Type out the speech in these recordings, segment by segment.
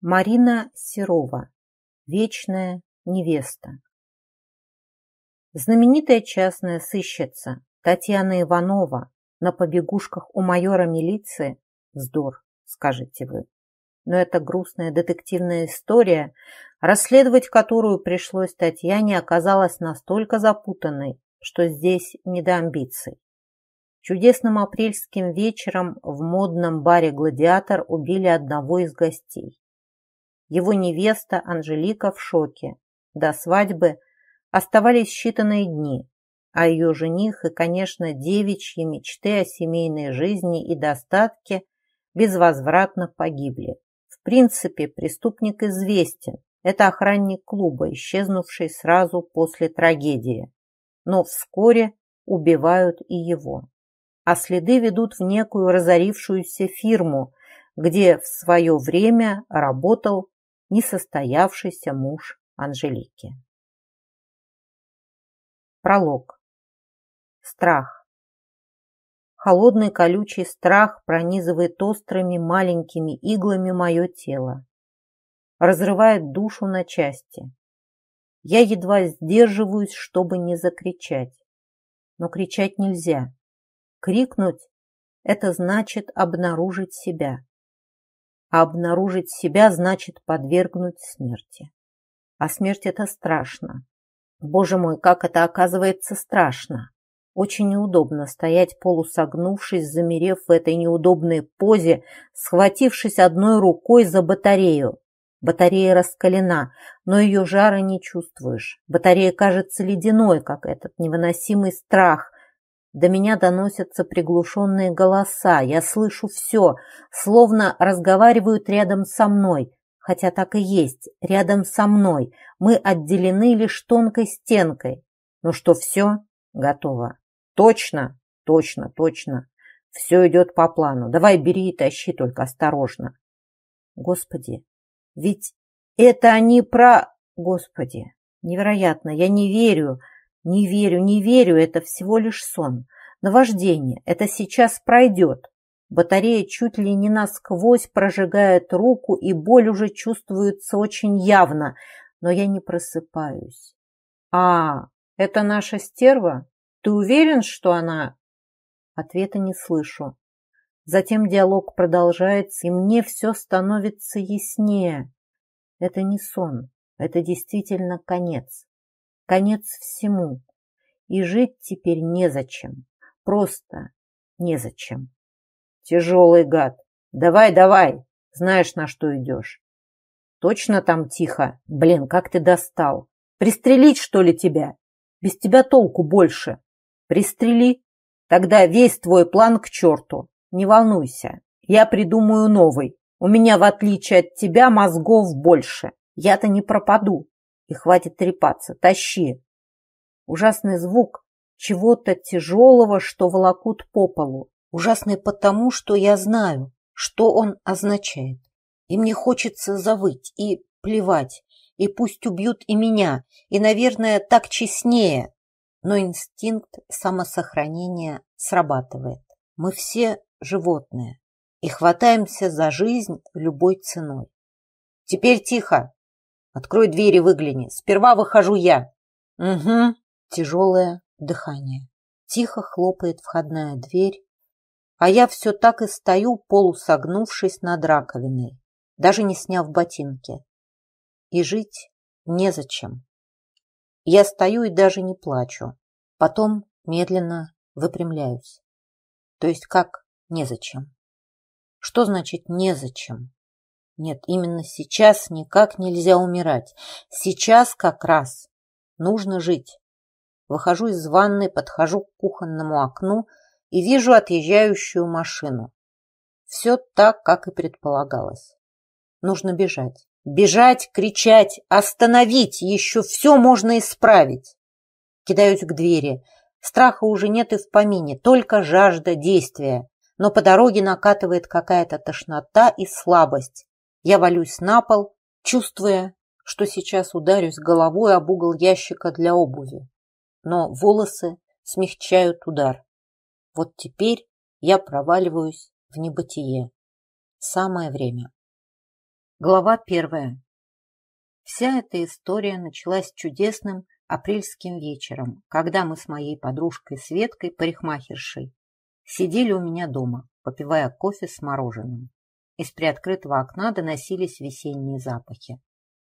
Марина Серова. Вечная невеста. Знаменитая частная сыщица Татьяна Иванова на побегушках у майора милиции вздор, скажете вы. Но это грустная детективная история, расследовать которую пришлось Татьяне, оказалась настолько запутанной, что здесь не до амбиций. Чудесным апрельским вечером в модном баре «Гладиатор» убили одного из гостей. Его невеста Анжелика в шоке. До свадьбы оставались считанные дни, а ее жених и, конечно, девичьи мечты о семейной жизни и достатке безвозвратно погибли. В принципе, преступник известен. Это охранник клуба, исчезнувший сразу после трагедии. Но вскоре убивают и его. А следы ведут в некую разорившуюся фирму, где в свое время работал несостоявшийся муж Анжелики. Пролог. Страх. Холодный колючий страх пронизывает острыми маленькими иглами мое тело. Разрывает душу на части. Я едва сдерживаюсь, чтобы не закричать. Но кричать нельзя. Крикнуть – это значит обнаружить себя а обнаружить себя значит подвергнуть смерти. А смерть – это страшно. Боже мой, как это оказывается страшно! Очень неудобно стоять полусогнувшись, замерев в этой неудобной позе, схватившись одной рукой за батарею. Батарея раскалена, но ее жара не чувствуешь. Батарея кажется ледяной, как этот невыносимый страх, до меня доносятся приглушенные голоса, я слышу все, словно разговаривают рядом со мной, хотя так и есть, рядом со мной, мы отделены лишь тонкой стенкой. Ну что, все? Готово. Точно, точно, точно. Все идет по плану. Давай бери и тащи, только осторожно. Господи, ведь это они про... Господи, невероятно, я не верю. Не верю, не верю, это всего лишь сон. Наваждение, это сейчас пройдет. Батарея чуть ли не насквозь прожигает руку, и боль уже чувствуется очень явно, но я не просыпаюсь. «А, это наша стерва? Ты уверен, что она...» Ответа не слышу. Затем диалог продолжается, и мне все становится яснее. Это не сон, это действительно конец. Конец всему. И жить теперь незачем. Просто незачем. Тяжелый гад. Давай, давай. Знаешь, на что идешь. Точно там тихо? Блин, как ты достал. Пристрелить, что ли, тебя? Без тебя толку больше. Пристрели. Тогда весь твой план к черту. Не волнуйся. Я придумаю новый. У меня, в отличие от тебя, мозгов больше. Я-то не пропаду. И хватит трепаться. Тащи. Ужасный звук чего-то тяжелого, что волокут по полу. Ужасный потому, что я знаю, что он означает. И мне хочется завыть и плевать. И пусть убьют и меня. И, наверное, так честнее. Но инстинкт самосохранения срабатывает. Мы все животные и хватаемся за жизнь любой ценой. «Теперь тихо!» Открой дверь и выгляни. Сперва выхожу я. Угу. Тяжелое дыхание. Тихо хлопает входная дверь, а я все так и стою, полусогнувшись над раковиной, даже не сняв ботинки. И жить незачем. Я стою и даже не плачу. Потом медленно выпрямляюсь. То есть как незачем? Что значит незачем? Нет, именно сейчас никак нельзя умирать. Сейчас как раз нужно жить. Выхожу из ванны, подхожу к кухонному окну и вижу отъезжающую машину. Все так, как и предполагалось. Нужно бежать. Бежать, кричать, остановить, еще все можно исправить. Кидаюсь к двери. Страха уже нет и в помине, только жажда действия. Но по дороге накатывает какая-то тошнота и слабость. Я валюсь на пол, чувствуя, что сейчас ударюсь головой об угол ящика для обуви. Но волосы смягчают удар. Вот теперь я проваливаюсь в небытие. Самое время. Глава первая. Вся эта история началась чудесным апрельским вечером, когда мы с моей подружкой Светкой, парикмахершей, сидели у меня дома, попивая кофе с мороженым. Из приоткрытого окна доносились весенние запахи.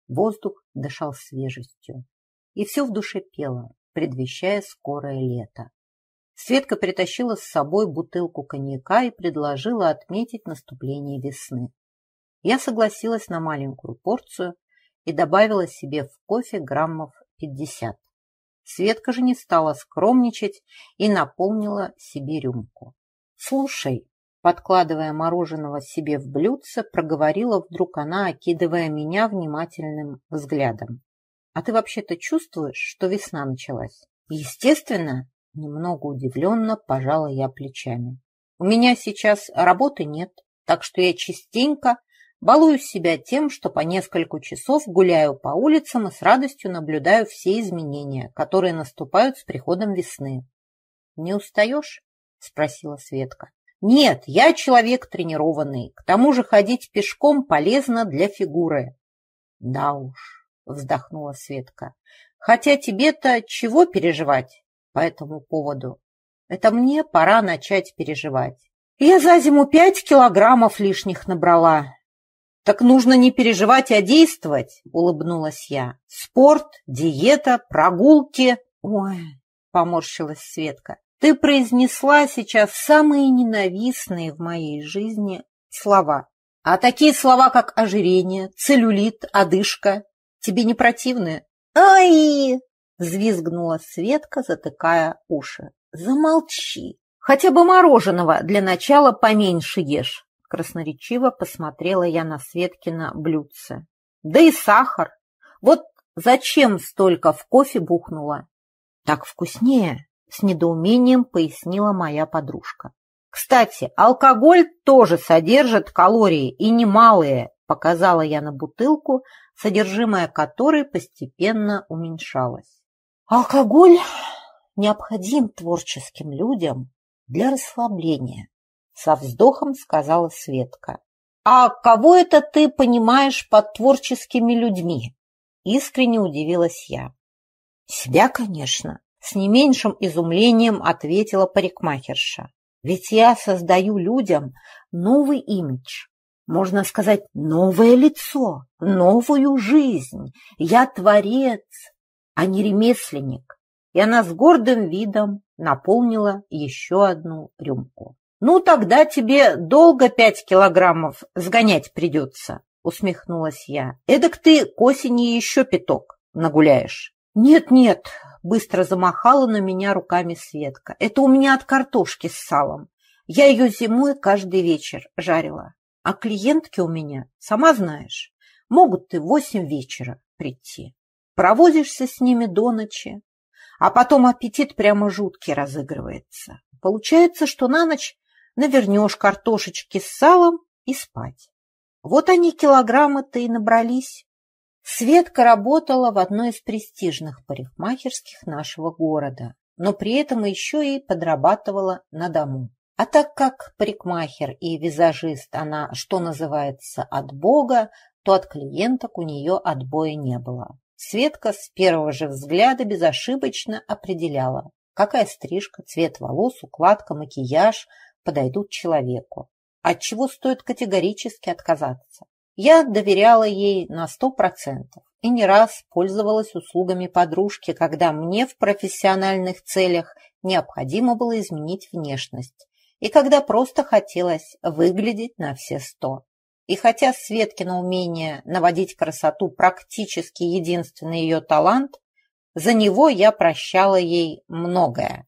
Воздух дышал свежестью. И все в душе пело, предвещая скорое лето. Светка притащила с собой бутылку коньяка и предложила отметить наступление весны. Я согласилась на маленькую порцию и добавила себе в кофе граммов 50. Светка же не стала скромничать и наполнила себе рюмку. «Слушай, Подкладывая мороженого себе в блюдце, проговорила вдруг она, окидывая меня внимательным взглядом. «А ты вообще-то чувствуешь, что весна началась?» «Естественно!» – немного удивленно пожала я плечами. «У меня сейчас работы нет, так что я частенько балую себя тем, что по несколько часов гуляю по улицам и с радостью наблюдаю все изменения, которые наступают с приходом весны». «Не устаешь?» – спросила Светка. Нет, я человек тренированный. К тому же ходить пешком полезно для фигуры. Да уж, вздохнула Светка. Хотя тебе-то чего переживать по этому поводу? Это мне пора начать переживать. Я за зиму пять килограммов лишних набрала. Так нужно не переживать, а действовать, улыбнулась я. Спорт, диета, прогулки. Ой, поморщилась Светка. Ты произнесла сейчас самые ненавистные в моей жизни слова. А такие слова, как ожирение, целлюлит, одышка, тебе не противны? Ай! звизгнула Светка, затыкая уши. Замолчи. Хотя бы мороженого для начала поменьше ешь. Красноречиво посмотрела я на Светкина блюдце. Да и сахар. Вот зачем столько в кофе бухнула? Так вкуснее с недоумением пояснила моя подружка. Кстати, алкоголь тоже содержит калории, и немалые, показала я на бутылку, содержимое которой постепенно уменьшалось. Алкоголь необходим творческим людям для расслабления, со вздохом сказала Светка. А кого это ты понимаешь под творческими людьми? Искренне удивилась я. Себя, конечно. С не меньшим изумлением ответила парикмахерша. Ведь я создаю людям новый имидж, можно сказать, новое лицо, новую жизнь. Я творец, а не ремесленник. И она с гордым видом наполнила еще одну рюмку. «Ну, тогда тебе долго пять килограммов сгонять придется», — усмехнулась я. «Эдак ты к осени еще пяток нагуляешь». «Нет-нет, Быстро замахала на меня руками Светка. Это у меня от картошки с салом. Я ее зимой каждый вечер жарила. А клиентки у меня, сама знаешь, могут ты в восемь вечера прийти. Проводишься с ними до ночи, а потом аппетит прямо жуткий разыгрывается. Получается, что на ночь навернешь картошечки с салом и спать. Вот они килограммы-то и набрались. Светка работала в одной из престижных парикмахерских нашего города, но при этом еще и подрабатывала на дому. А так как парикмахер и визажист она, что называется, от бога, то от клиенток у нее отбоя не было. Светка с первого же взгляда безошибочно определяла, какая стрижка, цвет волос, укладка, макияж подойдут человеку, от чего стоит категорически отказаться. Я доверяла ей на сто процентов и не раз пользовалась услугами подружки, когда мне в профессиональных целях необходимо было изменить внешность и когда просто хотелось выглядеть на все сто. И хотя Светкина умение наводить красоту практически единственный ее талант, за него я прощала ей многое.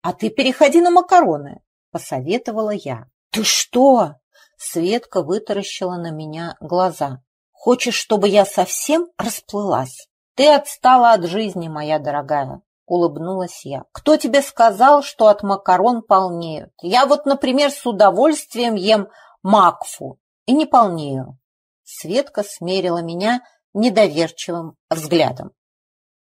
«А ты переходи на макароны», – посоветовала я. «Ты что?» Светка вытаращила на меня глаза. «Хочешь, чтобы я совсем расплылась?» «Ты отстала от жизни, моя дорогая», — улыбнулась я. «Кто тебе сказал, что от макарон полнеют? Я вот, например, с удовольствием ем макфу и не полнею». Светка смерила меня недоверчивым взглядом.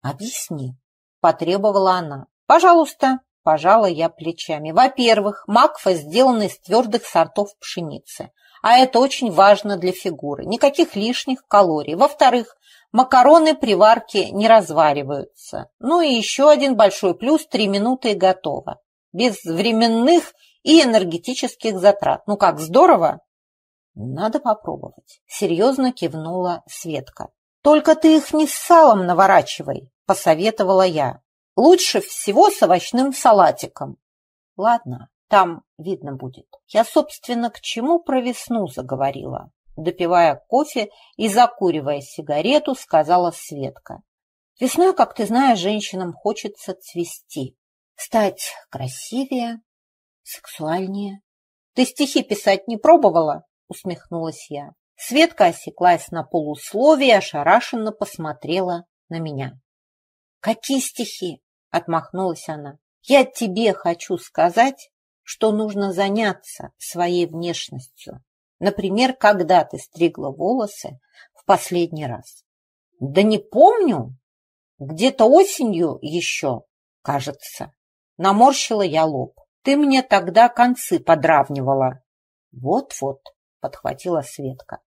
«Объясни», — потребовала она. «Пожалуйста», Пожала я плечами. Во-первых, макфа сделана из твердых сортов пшеницы, а это очень важно для фигуры. Никаких лишних калорий. Во-вторых, макароны при варке не развариваются. Ну и еще один большой плюс – три минуты и готово. Без временных и энергетических затрат. Ну как, здорово? Надо попробовать. Серьезно кивнула Светка. Только ты их не с салом наворачивай, посоветовала я. Лучше всего с овощным салатиком. Ладно, там видно будет. Я, собственно, к чему про весну заговорила. Допивая кофе и закуривая сигарету, сказала Светка. Весной, как ты знаешь, женщинам хочется цвести. Стать красивее, сексуальнее. Ты стихи писать не пробовала? Усмехнулась я. Светка осеклась на полусловие ошарашенно посмотрела на меня. «Какие стихи? отмахнулась она. Я тебе хочу сказать, что нужно заняться своей внешностью. Например, когда ты стригла волосы в последний раз. Да не помню. Где-то осенью еще, кажется. Наморщила я лоб. Ты мне тогда концы подравнивала. Вот-вот, подхватила Светка.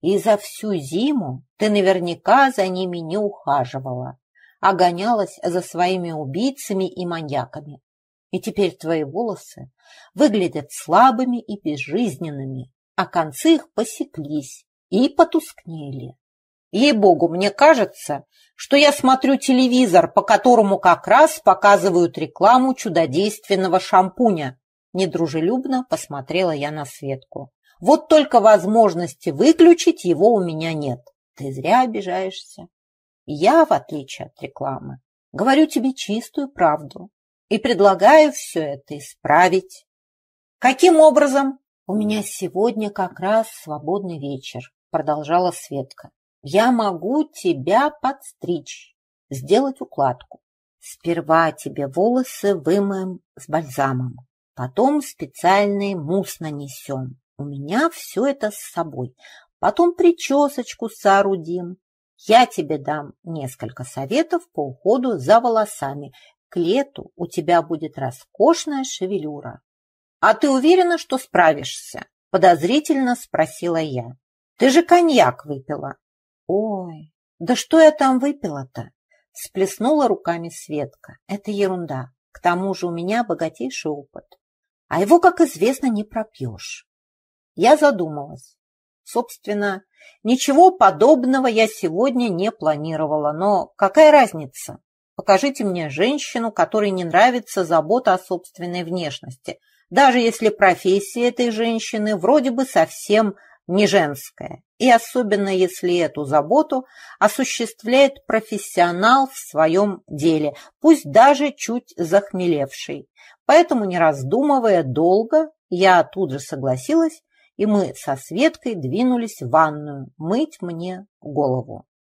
И за всю зиму ты наверняка за ними не ухаживала а гонялась за своими убийцами и маньяками. И теперь твои волосы выглядят слабыми и безжизненными, а концы их посеклись и потускнели. Ей-богу, мне кажется, что я смотрю телевизор, по которому как раз показывают рекламу чудодейственного шампуня. Недружелюбно посмотрела я на Светку. Вот только возможности выключить его у меня нет. Ты зря обижаешься. Я, в отличие от рекламы, говорю тебе чистую правду и предлагаю все это исправить. Каким образом? У меня сегодня как раз свободный вечер, продолжала Светка. Я могу тебя подстричь, сделать укладку. Сперва тебе волосы вымоем с бальзамом, потом специальный мусс нанесем. У меня все это с собой. Потом причесочку соорудим, я тебе дам несколько советов по уходу за волосами. К лету у тебя будет роскошная шевелюра. А ты уверена, что справишься? Подозрительно спросила я. Ты же коньяк выпила. Ой, да что я там выпила-то? Сплеснула руками Светка. Это ерунда. К тому же у меня богатейший опыт. А его, как известно, не пропьешь. Я задумалась. Собственно, Ничего подобного я сегодня не планировала, но какая разница? Покажите мне женщину, которой не нравится забота о собственной внешности, даже если профессия этой женщины вроде бы совсем не женская, и особенно если эту заботу осуществляет профессионал в своем деле, пусть даже чуть захмелевший. Поэтому, не раздумывая долго, я тут же согласилась и мы со Светкой двинулись в ванную мыть мне голову.